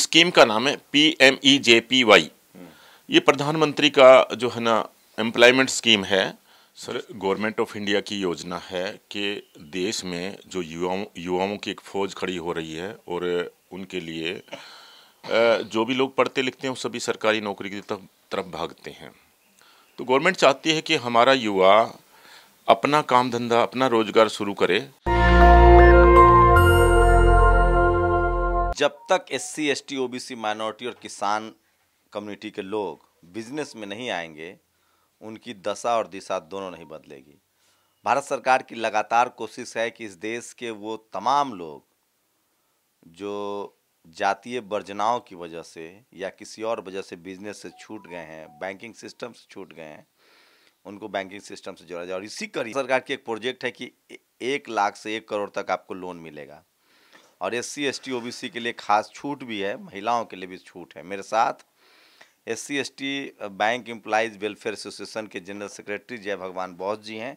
Scheme का नाम है P M E J P Y ये प्रधानमंत्री का जो है ना एम्प्लॉयमेंट स्कीम है सर गवर्नमेंट ऑफ इंडिया की योजना है कि देश में जो युवाओं युवाओं की एक फौज खड़ी हो रही है और उनके लिए जो भी लोग पढ़ते लिखते हैं वो सभी सरकारी नौकरी की तरफ भागते हैं तो गवर्नमेंट चाहती है कि हमारा युवा अपना काम धंधा अपना रोजगार शुरू करे जब तक S C S T O B C minority और किसान कम्युनिटी के लोग बिजनेस में नहीं आएंगे उनकी दशा और दिशा दोनों नहीं बदलेगी भारत सरकार की लगातार कोशिश है कि इस देश के वो तमाम लोग जो जातीय वर्जनाओं की वजह से या किसी और वजह से बिजनेस से छूट गए हैं बैंकिंग सिस्टम से छूट गए हैं उनको बैंकिंग सिस्टम से जोड़ा जाए और इसी कर सरकार की एक प्रोजेक्ट है कि एक लाख से एक करोड़ तक आपको लोन मिलेगा और S C S T O B C के लिए खास छूट भी है महिलाओं के लिए भी छूट है मेरे साथ S C S T bank employees welfare association के general secretary Jai Bhagwan boss जी हैं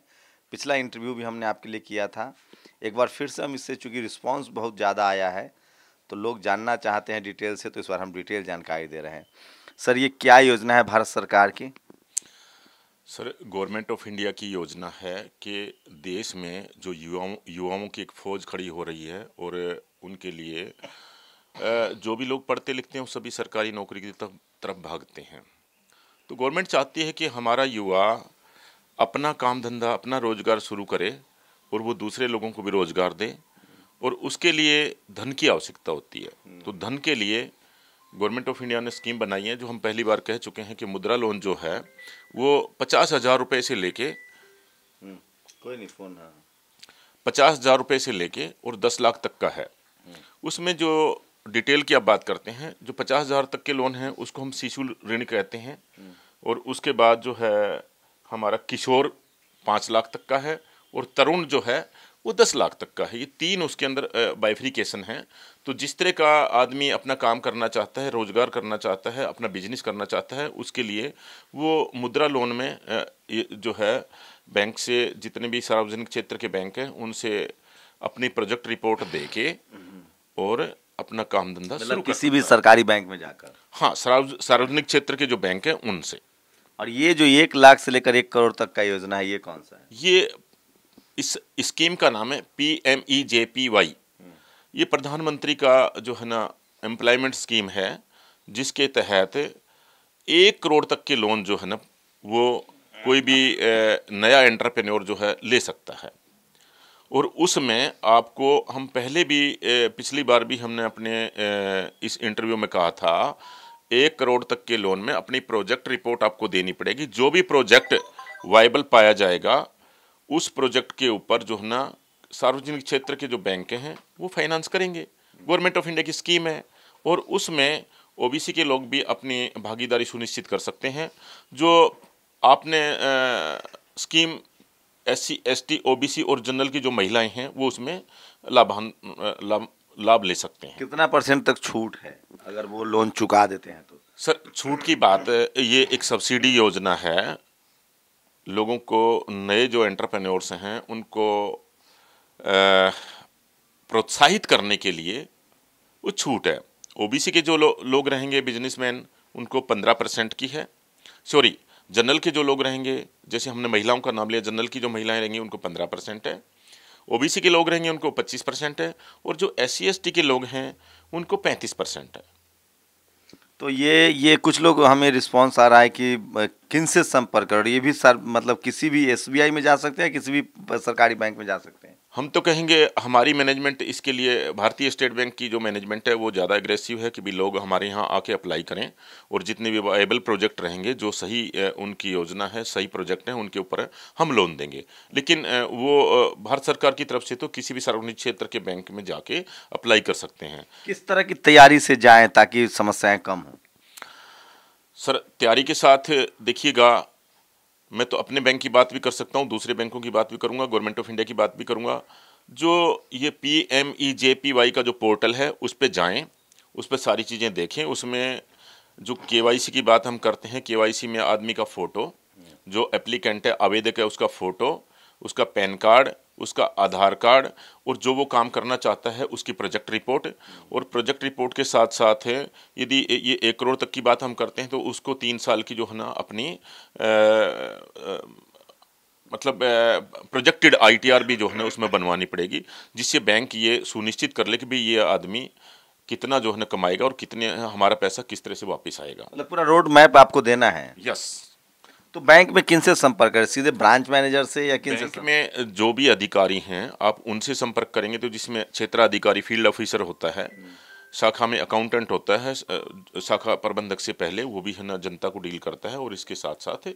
पिछला इंटरव्यू भी हमने आपके लिए किया था एक बार फिर से हम इससे चूँकि रिस्पॉन्स बहुत ज़्यादा आया है तो लोग जानना चाहते हैं डिटेल से तो इस बार हम डिटेल जानकारी दे रहे हैं सर ये क्या योजना है भारत सरकार की सर गवर्नमेंट ऑफ इंडिया की योजना है कि देश में जो युवाओं युवाओं की एक फौज खड़ी हो रही है और उनके लिए जो भी लोग पढ़ते लिखते हैं वो सभी सरकारी नौकरी की तरफ भागते हैं तो गवर्नमेंट चाहती है कि हमारा युवा अपना काम धंधा अपना रोजगार शुरू करे और वो दूसरे लोगों को भी रोजगार दे और उसके लिए धन की आवश्यकता होती है तो धन के लिए गवर्नमेंट ऑफ इंडिया ने स्कीम बनाई है जो हम पहली बार कह चुके हैं कि मुद्रा लोन जो है वो पचास हज़ार रुपये से लेके हम्म, कोई नहीं फोन है पचास हज़ार रुपये से लेके और दस लाख तक का है हम्म। उसमें जो डिटेल की आप बात करते हैं जो पचास हज़ार तक के लोन हैं उसको हम शिशु ऋण कहते हैं हम्म। और उसके बाद जो है हमारा किशोर पाँच लाख तक का है और तरुण जो है वो दस लाख तक का है ये तीन उसके अंदर बाइफ्रिकेशन है तो जिस तरह का आदमी अपना काम करना चाहता है रोज़गार करना चाहता है अपना बिजनेस करना चाहता है उसके लिए वो मुद्रा लोन में जो है बैंक से जितने भी सार्वजनिक क्षेत्र के बैंक हैं उनसे अपनी प्रोजेक्ट रिपोर्ट दे के और अपना काम धंधा मतलब शुरू किसी भी सरकारी बैंक में जाकर हाँ सार्वजनिक क्षेत्र के जो बैंक हैं उनसे और ये जो एक लाख से लेकर एक करोड़ तक का योजना है ये कौन सा है ये इस स्कीम का नाम है P M E J P Y ये प्रधानमंत्री का जो है ना एम्प्लॉयमेंट स्कीम है जिसके तहत एक करोड़ तक के लोन जो है ना वो कोई भी नया एंटरप्रेन्योर जो है ले सकता है और उसमें आपको हम पहले भी पिछली बार भी हमने अपने इस इंटरव्यू में कहा था एक करोड़ तक के लोन में अपनी प्रोजेक्ट रिपोर्ट आपको देनी पड़ेगी जो भी प्रोजेक्ट वाइबल पाया जाएगा उस प्रोजेक्ट के ऊपर जो है ना सार्वजनिक क्षेत्र के जो बैंक हैं वो फाइनेंस करेंगे गवर्नमेंट ऑफ इंडिया की स्कीम है और उसमें ओबीसी के लोग भी अपनी भागीदारी सुनिश्चित कर सकते हैं जो आपने आ, scheme S C S T O B C और जनरल की जो महिलाएं हैं वो उसमें लाभान लाभ लाभ ले सकते हैं कितना परसेंट तक छूट है अगर वो लोन चुका देते हैं तो सर छूट की बात ये एक सब्सिडी योजना है लोगों को नए जो एंटरप्रेन्योर्स हैं उनको प्रोत्साहित करने के लिए वो छूट है ओबीसी के जो लो, लोग रहेंगे बिजनेसमैन उनको पंद्रह परसेंट की है सॉरी जनरल के जो लोग रहेंगे जैसे हमने महिलाओं का नाम लिया जनरल की जो महिलाएं रहेंगी उनको पंद्रह परसेंट है ओबीसी के लोग रहेंगे उनको पच्चीस परसेंट है और जो एस सी के लोग हैं उनको पैंतीस परसेंट है तो ये ये कुछ लोग हमें रिस्पांस आ रहा है कि किन से संपर्क करो ये भी सर मतलब किसी भी एसबीआई में जा सकते हैं किसी भी सरकारी बैंक में जा सकते हैं हम तो कहेंगे हमारी मैनेजमेंट इसके लिए भारतीय स्टेट बैंक की जो मैनेजमेंट है वो ज़्यादा एग्रेसिव है कि भी लोग हमारे यहाँ आके अप्लाई करें और जितने भी एबल प्रोजेक्ट रहेंगे जो सही उनकी योजना है सही प्रोजेक्ट हैं उनके ऊपर हम लोन देंगे लेकिन वो भारत सरकार की तरफ से तो किसी भी सार्वजनिक क्षेत्र के बैंक में जाके अप्लाई कर सकते हैं किस तरह की तैयारी से जाएँ ताकि समस्याएँ कम हों सर तैयारी के साथ देखिएगा मैं तो अपने बैंक की बात भी कर सकता हूँ दूसरे बैंकों की बात भी करूँगा गवर्नमेंट ऑफ इंडिया की बात भी करूँगा जो ये P M E J P Y का जो पोर्टल है उस पर जाएँ उस पर सारी चीज़ें देखें उसमें जो के वाई सी की बात हम करते हैं के वाई सी में आदमी का फ़ोटो जो एप्लीकेंट है आवेदक है उसका फ़ोटो उसका पैन कार्ड उसका आधार कार्ड और जो वो काम करना चाहता है उसकी प्रोजेक्ट रिपोर्ट और प्रोजेक्ट रिपोर्ट के साथ साथ है यदि ये एक करोड़ तक की बात हम करते हैं तो उसको तीन साल की जो है ना अपनी आ, आ, मतलब प्रोजेक्टेड आईटीआर भी जो है ना उसमें बनवानी पड़ेगी जिससे बैंक ये सुनिश्चित कर ले कि भाई ये आदमी कितना जो है ना कमाएगा और कितने हमारा पैसा किस तरह से वापस आएगा मतलब पूरा रोड मैप आपको देना है यस yes. तो बैंक में किन से संपर्क करें सीधे ब्रांच मैनेजर से या किन बैंक से में जो भी अधिकारी हैं आप उनसे संपर्क करेंगे तो जिसमें क्षेत्राधिकारी फील्ड ऑफिसर होता है शाखा में अकाउंटेंट होता है शाखा प्रबंधक से पहले वो भी है ना जनता को डील करता है और इसके साथ साथ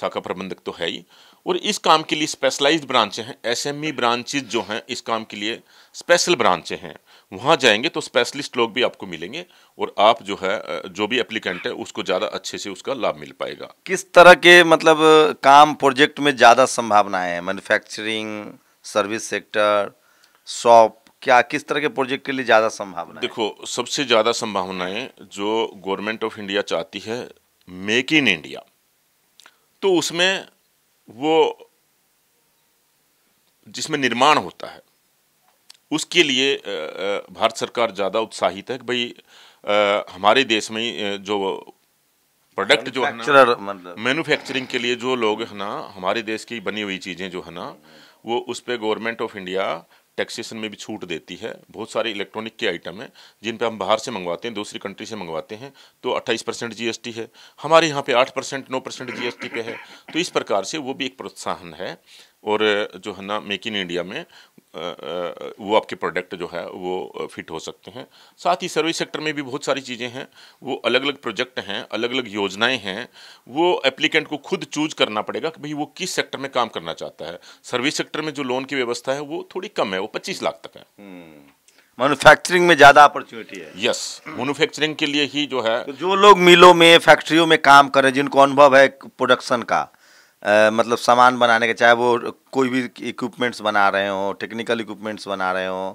शाखा प्रबंधक तो है ही और इस काम के लिए स्पेशलाइज्ड ब्रांचें हैं एसएमई ब्रांचेज e जो हैं इस काम के लिए स्पेशल ब्रांचें हैं वहाँ जाएंगे तो स्पेशलिस्ट लोग भी आपको मिलेंगे और आप जो है जो भी एप्लीकेंट है उसको ज़्यादा अच्छे से उसका लाभ मिल पाएगा किस तरह के मतलब काम प्रोजेक्ट में ज़्यादा संभावनाएं हैं मैन्युफैक्चरिंग सर्विस सेक्टर शॉप क्या किस तरह के प्रोजेक्ट के लिए ज़्यादा संभावना देखो सबसे ज़्यादा संभावनाएं जो गवर्नमेंट ऑफ इंडिया चाहती है मेक इन इंडिया तो उसमें वो जिसमें निर्माण होता है उसके लिए भारत सरकार ज़्यादा उत्साहित है कि भाई हमारे देश में जो प्रोडक्ट जो है ना मैन्युफैक्चरिंग मतलब। के लिए जो लोग है ना हमारे देश की बनी हुई चीज़ें जो है ना वो उस पर गवर्नमेंट ऑफ इंडिया टैक्सेशन में भी छूट देती है बहुत सारे इलेक्ट्रॉनिक के आइटम हैं जिन पे हम बाहर से मंगवाते हैं दूसरी कंट्री से मंगवाते हैं तो 28 परसेंट जी है हमारे यहाँ पे 8 परसेंट नौ परसेंट जी पे है तो इस प्रकार से वो भी एक प्रोत्साहन है और जो है ना मेक इन इंडिया में वो आपके प्रोडक्ट जो है वो फिट हो सकते हैं साथ ही सर्विस सेक्टर में भी बहुत सारी चीज़ें हैं वो अलग अलग प्रोजेक्ट हैं अलग अलग योजनाएं हैं वो एप्लीकेंट को खुद चूज करना पड़ेगा कि भाई वो किस सेक्टर में काम करना चाहता है सर्विस सेक्टर में जो लोन की व्यवस्था है वो थोड़ी कम है वो पच्चीस लाख तक है मैनुफैक्चरिंग हम्म। में ज़्यादा अपॉर्चुनिटी है यस मैनुफैक्चरिंग के लिए ही जो है तो जो लोग मिलों में फैक्ट्रियों में काम करें जिनको अनुभव है प्रोडक्शन का आ, मतलब सामान बनाने के चाहे वो कोई भी इक्विपमेंट्स बना रहे हों टेक्निकल इक्विपमेंट्स बना रहे हों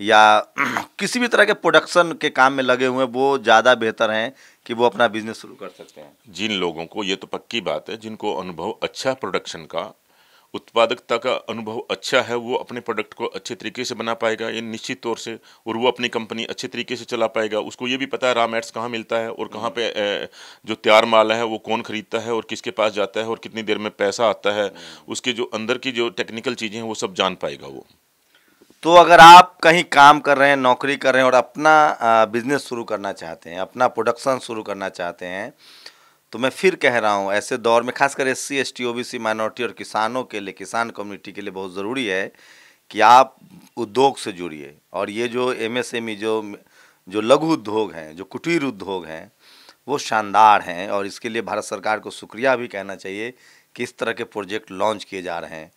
या किसी भी तरह के प्रोडक्शन के काम में लगे हुए हैं वो ज़्यादा बेहतर हैं कि वो अपना बिजनेस शुरू कर सकते हैं जिन लोगों को ये तो पक्की बात है जिनको अनुभव अच्छा प्रोडक्शन का उत्पादकता का अनुभव अच्छा है वो अपने प्रोडक्ट को अच्छे तरीके से बना पाएगा ये निश्चित तौर से और वो अपनी कंपनी अच्छे तरीके से चला पाएगा उसको ये भी पता है रॉ मैट्स कहाँ मिलता है और कहाँ पे हम्म। जो तैयार माल है वो कौन ख़रीदता है और किसके पास जाता है और कितनी देर में पैसा आता है हम्म। उसके जो अंदर की जो टेक्निकल चीज़ें हैं वो सब जान पाएगा वो तो अगर आप कहीं काम कर रहे हैं नौकरी कर रहे हैं और अपना बिजनेस शुरू करना चाहते हैं अपना प्रोडक्शन शुरू करना चाहते हैं तो मैं फिर कह रहा हूँ ऐसे दौर में खासकर S C S T O B C minority और किसानों के लिए किसान कम्युनिटी के लिए बहुत ज़रूरी है कि आप उद्योग से जुड़िए और ये जो एम एस एम ई जो जो लघु उद्योग हैं जो कुटीर उद्योग हैं वो शानदार हैं और इसके लिए भारत सरकार को शुक्रिया भी कहना चाहिए कि इस तरह के प्रोजेक्ट लॉन्च किए जा रहे हैं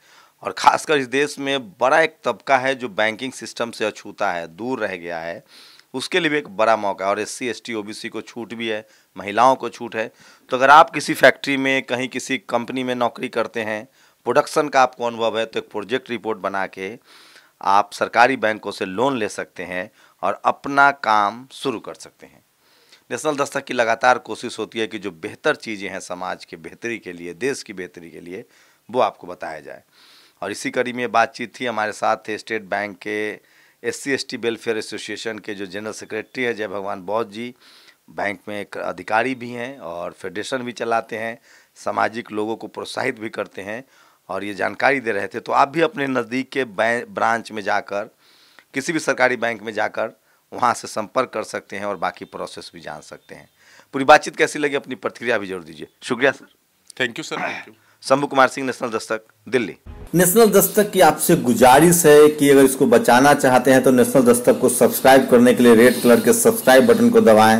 और ख़ासकर इस देश में बड़ा एक तबका है जो बैंकिंग सिस्टम से अछूता है दूर रह गया है उसके लिए भी एक बड़ा मौका है और S C S T O B C को छूट भी है महिलाओं को छूट है तो अगर आप किसी फैक्ट्री में कहीं किसी कंपनी में नौकरी करते हैं प्रोडक्शन का आपको अनुभव है तो एक प्रोजेक्ट रिपोर्ट बना के आप सरकारी बैंकों से लोन ले सकते हैं और अपना काम शुरू कर सकते हैं नेशनल दस्तक की लगातार कोशिश होती है कि जो बेहतर चीज़ें हैं समाज के बेहतरी के लिए देश की बेहतरी के लिए वो आपको बताया जाए और इसी कड़ी में बातचीत थी हमारे साथ थे स्टेट बैंक के एस सी वेलफेयर एसोसिएशन के जो जनरल सेक्रेटरी है जय भगवान बौद्ध जी बैंक में एक अधिकारी भी हैं और फेडरेशन भी चलाते हैं सामाजिक लोगों को प्रोत्साहित भी करते हैं और ये जानकारी दे रहे थे तो आप भी अपने नज़दीक के ब्रांच में जाकर किसी भी सरकारी बैंक में जाकर वहाँ से संपर्क कर सकते हैं और बाकी प्रोसेस भी जान सकते हैं पूरी बातचीत कैसी लगी अपनी प्रतिक्रिया भी जरूर दीजिए शुक्रिया sir thank you sir thank you Shambhu Kumar Singh national Dastak Delhi national दस्तक की आपसे गुजारिश है कि अगर इसको बचाना चाहते हैं तो नेशनल दस्तक को सब्सक्राइब करने के लिए रेड कलर के सब्सक्राइब बटन को दबाएं